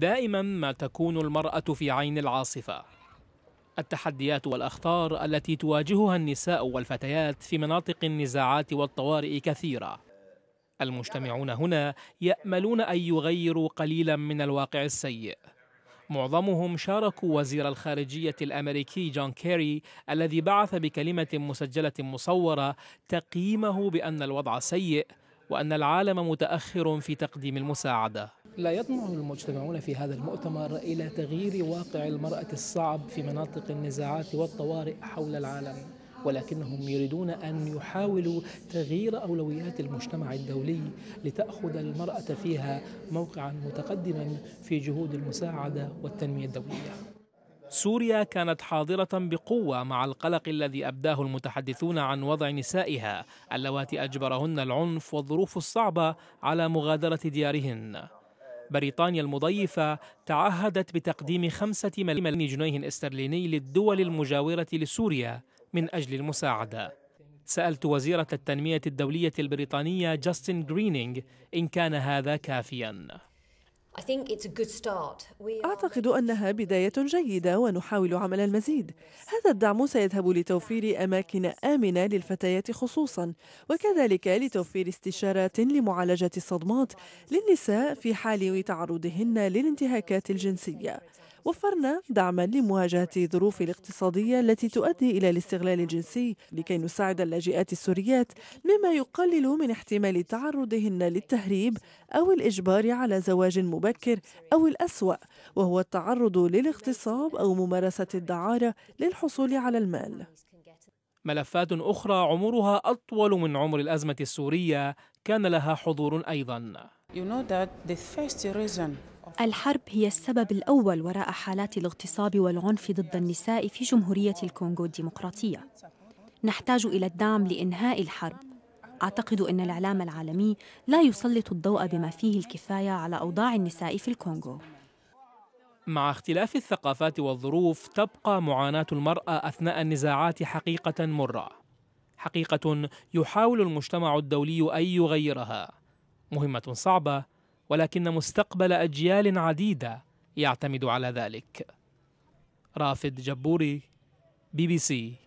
دائما ما تكون المرأة في عين العاصفة التحديات والأخطار التي تواجهها النساء والفتيات في مناطق النزاعات والطوارئ كثيرة المجتمعون هنا يأملون أن يغيروا قليلا من الواقع السيء معظمهم شاركوا وزير الخارجية الأمريكي جون كيري الذي بعث بكلمة مسجلة مصورة تقييمه بأن الوضع سيء وأن العالم متأخر في تقديم المساعدة لا يطمع المجتمعون في هذا المؤتمر إلى تغيير واقع المرأة الصعب في مناطق النزاعات والطوارئ حول العالم ولكنهم يريدون أن يحاولوا تغيير أولويات المجتمع الدولي لتأخذ المرأة فيها موقعا متقدما في جهود المساعدة والتنمية الدولية سوريا كانت حاضرة بقوة مع القلق الذي أبداه المتحدثون عن وضع نسائها اللواتي أجبرهن العنف والظروف الصعبة على مغادرة ديارهن بريطانيا المضيفة تعهدت بتقديم خمسة ملايين جنيه استرليني للدول المجاورة لسوريا من أجل المساعدة سألت وزيرة التنمية الدولية البريطانية جاستن غرينينغ إن كان هذا كافياً أعتقد أنها بداية جيدة ونحاول عمل المزيد. هذا الدعم سيذهب لتوفير أماكن آمنة للفتيات خصوصا، وكذلك لتوفير استشارات لمعالجة الصدمات للنساء في حال تعرضهن للانتهاكات الجنسية. وفرنا دعما لمواجهة الظروف الاقتصادية التي تؤدي إلى الاستغلال الجنسي لكي نساعد اللاجئات السوريات مما يقلل من احتمال تعرضهن للتهريب أو الإجبار على زواج مبكر أو الأسوأ وهو التعرض للاغتصاب أو ممارسة الدعارة للحصول على المال ملفات أخرى عمرها أطول من عمر الأزمة السورية كان لها حضور أيضا You know that the first reason الحرب هي السبب الأول وراء حالات الاغتصاب والعنف ضد النساء في جمهورية الكونغو الديمقراطية نحتاج إلى الدعم لإنهاء الحرب أعتقد أن الإعلام العالمي لا يسلط الضوء بما فيه الكفاية على أوضاع النساء في الكونغو مع اختلاف الثقافات والظروف تبقى معاناة المرأة أثناء النزاعات حقيقة مرة حقيقة يحاول المجتمع الدولي أن يغيرها مهمة صعبة ولكن مستقبل أجيال عديدة يعتمد على ذلك رافد جبوري بي بي سي